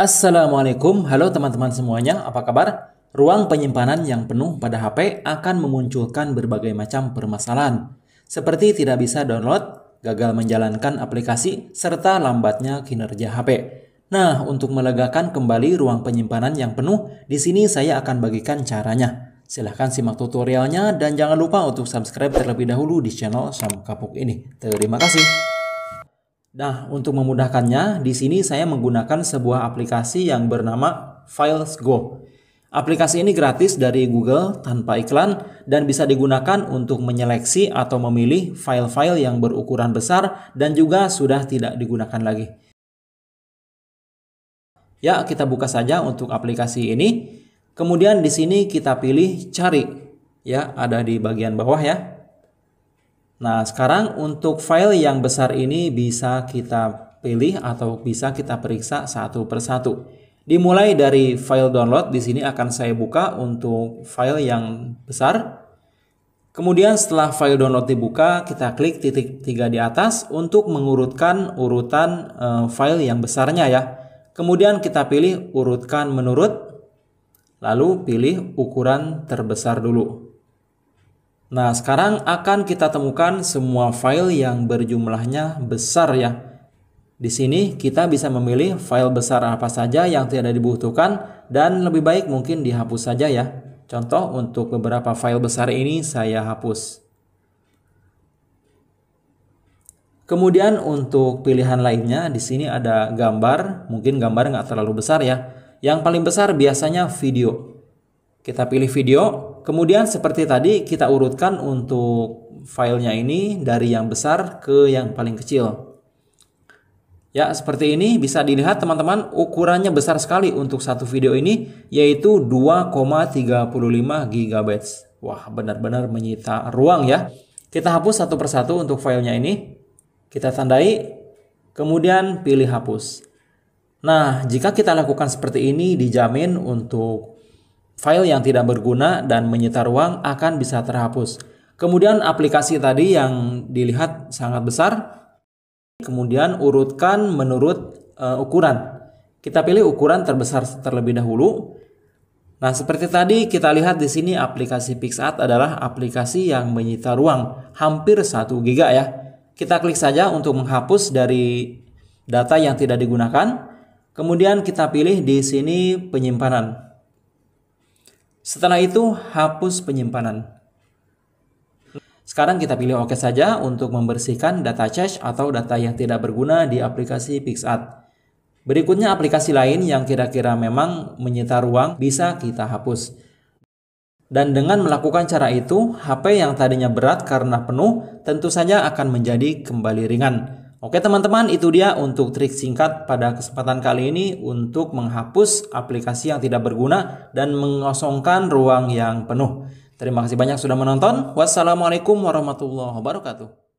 Assalamualaikum, halo teman-teman semuanya, apa kabar? Ruang penyimpanan yang penuh pada HP akan memunculkan berbagai macam permasalahan, seperti tidak bisa download, gagal menjalankan aplikasi, serta lambatnya kinerja HP. Nah, untuk melegakan kembali ruang penyimpanan yang penuh, di sini saya akan bagikan caranya. Silahkan simak tutorialnya dan jangan lupa untuk subscribe terlebih dahulu di channel Sam Kapuk ini. Terima kasih. Nah, untuk memudahkannya, di sini saya menggunakan sebuah aplikasi yang bernama Files Go. Aplikasi ini gratis dari Google tanpa iklan dan bisa digunakan untuk menyeleksi atau memilih file-file yang berukuran besar dan juga sudah tidak digunakan lagi. Ya, kita buka saja untuk aplikasi ini. Kemudian di sini kita pilih cari. Ya, ada di bagian bawah ya. Nah, sekarang untuk file yang besar ini bisa kita pilih atau bisa kita periksa satu persatu. Dimulai dari file download, di sini akan saya buka untuk file yang besar. Kemudian setelah file download dibuka, kita klik titik tiga di atas untuk mengurutkan urutan eh, file yang besarnya ya. Kemudian kita pilih urutkan menurut, lalu pilih ukuran terbesar dulu. Nah, sekarang akan kita temukan semua file yang berjumlahnya besar ya. Di sini kita bisa memilih file besar apa saja yang tidak dibutuhkan dan lebih baik mungkin dihapus saja ya. Contoh untuk beberapa file besar ini saya hapus. Kemudian untuk pilihan lainnya di sini ada gambar, mungkin gambar nggak terlalu besar ya. Yang paling besar biasanya video. Kita pilih video, Kemudian seperti tadi kita urutkan untuk filenya ini dari yang besar ke yang paling kecil. Ya, seperti ini bisa dilihat teman-teman ukurannya besar sekali untuk satu video ini yaitu 2,35 GB. Wah, benar-benar menyita ruang ya. Kita hapus satu persatu untuk filenya ini. Kita tandai, kemudian pilih hapus. Nah, jika kita lakukan seperti ini dijamin untuk File yang tidak berguna dan menyita ruang akan bisa terhapus. Kemudian aplikasi tadi yang dilihat sangat besar, kemudian urutkan menurut uh, ukuran. Kita pilih ukuran terbesar terlebih dahulu. Nah, seperti tadi kita lihat di sini aplikasi PixArt adalah aplikasi yang menyita ruang hampir 1 GB ya. Kita klik saja untuk menghapus dari data yang tidak digunakan. Kemudian kita pilih di sini penyimpanan. Setelah itu, hapus penyimpanan. Sekarang kita pilih OK saja untuk membersihkan data cache atau data yang tidak berguna di aplikasi PixArt. Berikutnya aplikasi lain yang kira-kira memang menyita ruang bisa kita hapus. Dan dengan melakukan cara itu, HP yang tadinya berat karena penuh tentu saja akan menjadi kembali ringan. Oke teman-teman, itu dia untuk trik singkat pada kesempatan kali ini untuk menghapus aplikasi yang tidak berguna dan mengosongkan ruang yang penuh. Terima kasih banyak sudah menonton. Wassalamualaikum warahmatullahi wabarakatuh.